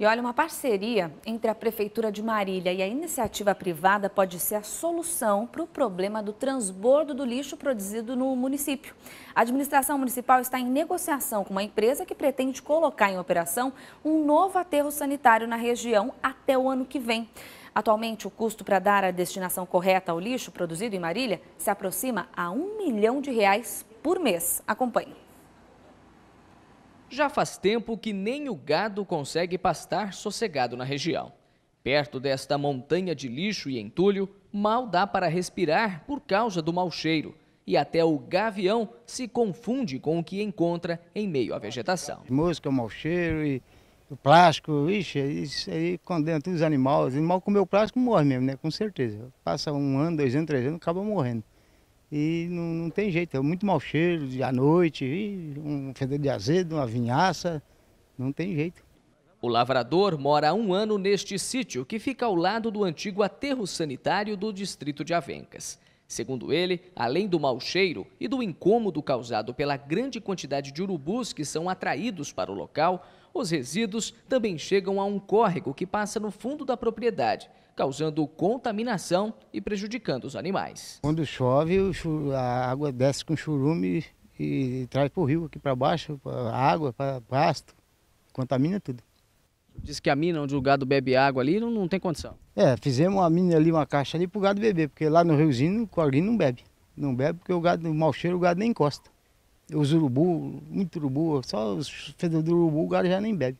E olha, uma parceria entre a Prefeitura de Marília e a iniciativa privada pode ser a solução para o problema do transbordo do lixo produzido no município. A administração municipal está em negociação com uma empresa que pretende colocar em operação um novo aterro sanitário na região até o ano que vem. Atualmente, o custo para dar a destinação correta ao lixo produzido em Marília se aproxima a um milhão de reais por mês. Acompanhe. Já faz tempo que nem o gado consegue pastar sossegado na região. Perto desta montanha de lixo e entulho, mal dá para respirar por causa do mau cheiro. E até o gavião se confunde com o que encontra em meio à vegetação. Música, mau cheiro e o plástico, ixi, isso aí condena todos os animais. O animal comeu plástico morre mesmo, né? Com certeza. Passa um ano, dois anos, três anos, acaba morrendo. E não, não tem jeito, é muito mau cheiro de à noite, um fedor de azedo, uma vinhaça, não tem jeito. O lavrador mora há um ano neste sítio, que fica ao lado do antigo aterro sanitário do distrito de Avencas. Segundo ele, além do mau cheiro e do incômodo causado pela grande quantidade de urubus que são atraídos para o local, os resíduos também chegam a um córrego que passa no fundo da propriedade, causando contaminação e prejudicando os animais. Quando chove, a água desce com churume e traz para o rio aqui para baixo, água, para pasto, contamina tudo. Diz que a mina onde o gado bebe água ali não, não tem condição. É, fizemos uma mina ali, uma caixa ali para o gado beber, porque lá no riozinho o corinho não bebe. Não bebe porque o gado, o mau cheiro, o gado nem encosta. Os urubu, muito urubu, só os fedor do urubu o gado já nem bebe.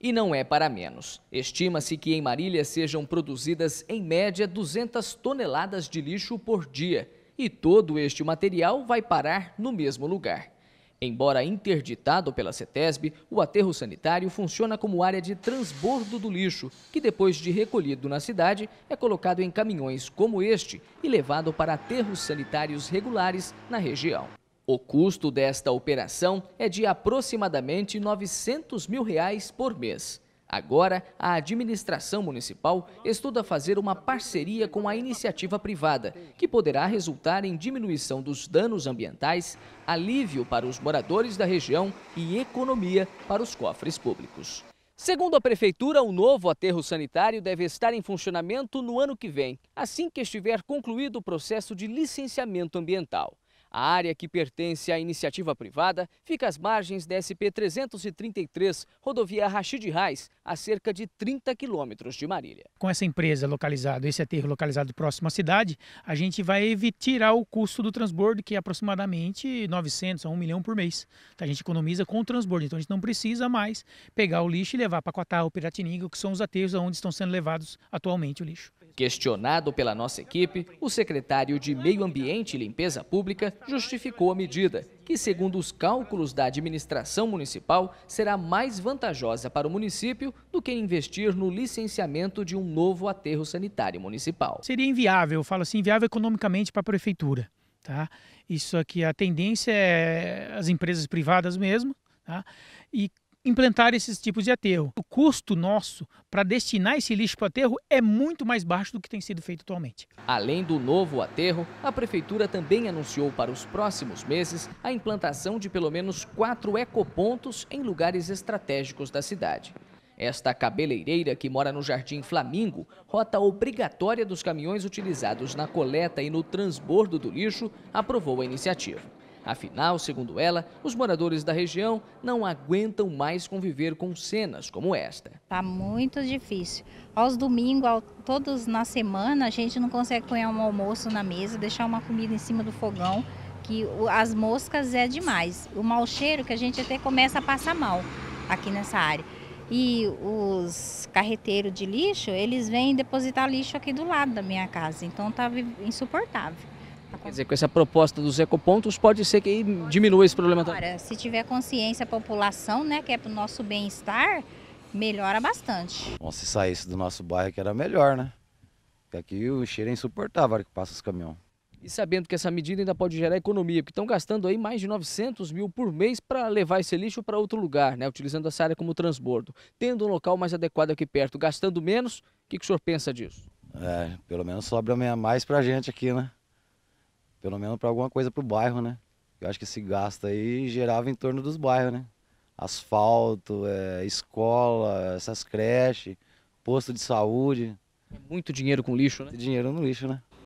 E não é para menos. Estima-se que em Marília sejam produzidas, em média, 200 toneladas de lixo por dia. E todo este material vai parar no mesmo lugar. Embora interditado pela CETESB, o aterro sanitário funciona como área de transbordo do lixo, que depois de recolhido na cidade, é colocado em caminhões como este e levado para aterros sanitários regulares na região. O custo desta operação é de aproximadamente 900 mil reais por mês. Agora, a administração municipal estuda fazer uma parceria com a iniciativa privada, que poderá resultar em diminuição dos danos ambientais, alívio para os moradores da região e economia para os cofres públicos. Segundo a Prefeitura, o novo aterro sanitário deve estar em funcionamento no ano que vem, assim que estiver concluído o processo de licenciamento ambiental. A área que pertence à iniciativa privada fica às margens da SP 333, rodovia Rachid Reis, a cerca de 30 quilômetros de Marília. Com essa empresa localizada, esse aterro localizado próximo à cidade, a gente vai tirar o custo do transbordo, que é aproximadamente 900 a 1 milhão por mês. a gente economiza com o transbordo, então a gente não precisa mais pegar o lixo e levar para Coatá ou Piratininga, que são os aterros onde estão sendo levados atualmente o lixo. Questionado pela nossa equipe, o secretário de Meio Ambiente e Limpeza Pública justificou a medida, que, segundo os cálculos da administração municipal, será mais vantajosa para o município do que investir no licenciamento de um novo aterro sanitário municipal. Seria inviável, eu falo assim, inviável economicamente para a prefeitura. Tá? Isso aqui, a tendência é as empresas privadas mesmo, tá? e implantar esses tipos de aterro. O custo nosso para destinar esse lixo para o aterro é muito mais baixo do que tem sido feito atualmente. Além do novo aterro, a Prefeitura também anunciou para os próximos meses a implantação de pelo menos quatro ecopontos em lugares estratégicos da cidade. Esta cabeleireira que mora no Jardim Flamingo, rota obrigatória dos caminhões utilizados na coleta e no transbordo do lixo, aprovou a iniciativa. Afinal, segundo ela, os moradores da região não aguentam mais conviver com cenas como esta. Está muito difícil. Aos domingos, todos na semana, a gente não consegue comer um almoço na mesa, deixar uma comida em cima do fogão, que as moscas é demais. O mau cheiro que a gente até começa a passar mal aqui nessa área. E os carreteiros de lixo, eles vêm depositar lixo aqui do lado da minha casa, então está insuportável. Tá Quer dizer, com essa proposta dos ecopontos, pode ser que diminua esse problema também. se tiver consciência a população, né, que é para o nosso bem-estar, melhora bastante. Bom, se saísse do nosso bairro que era melhor, né? Porque aqui o cheiro é insuportável a hora que passa os caminhões. E sabendo que essa medida ainda pode gerar economia, porque estão gastando aí mais de 900 mil por mês para levar esse lixo para outro lugar, né? Utilizando essa área como transbordo. Tendo um local mais adequado aqui perto, gastando menos, o que, que o senhor pensa disso? É, pelo menos sobra mais para a gente aqui, né? Pelo menos para alguma coisa para o bairro, né? Eu acho que esse gasto aí gerava em torno dos bairros, né? Asfalto, é, escola, essas creches, posto de saúde. É muito dinheiro com lixo, né? Dinheiro no lixo, né?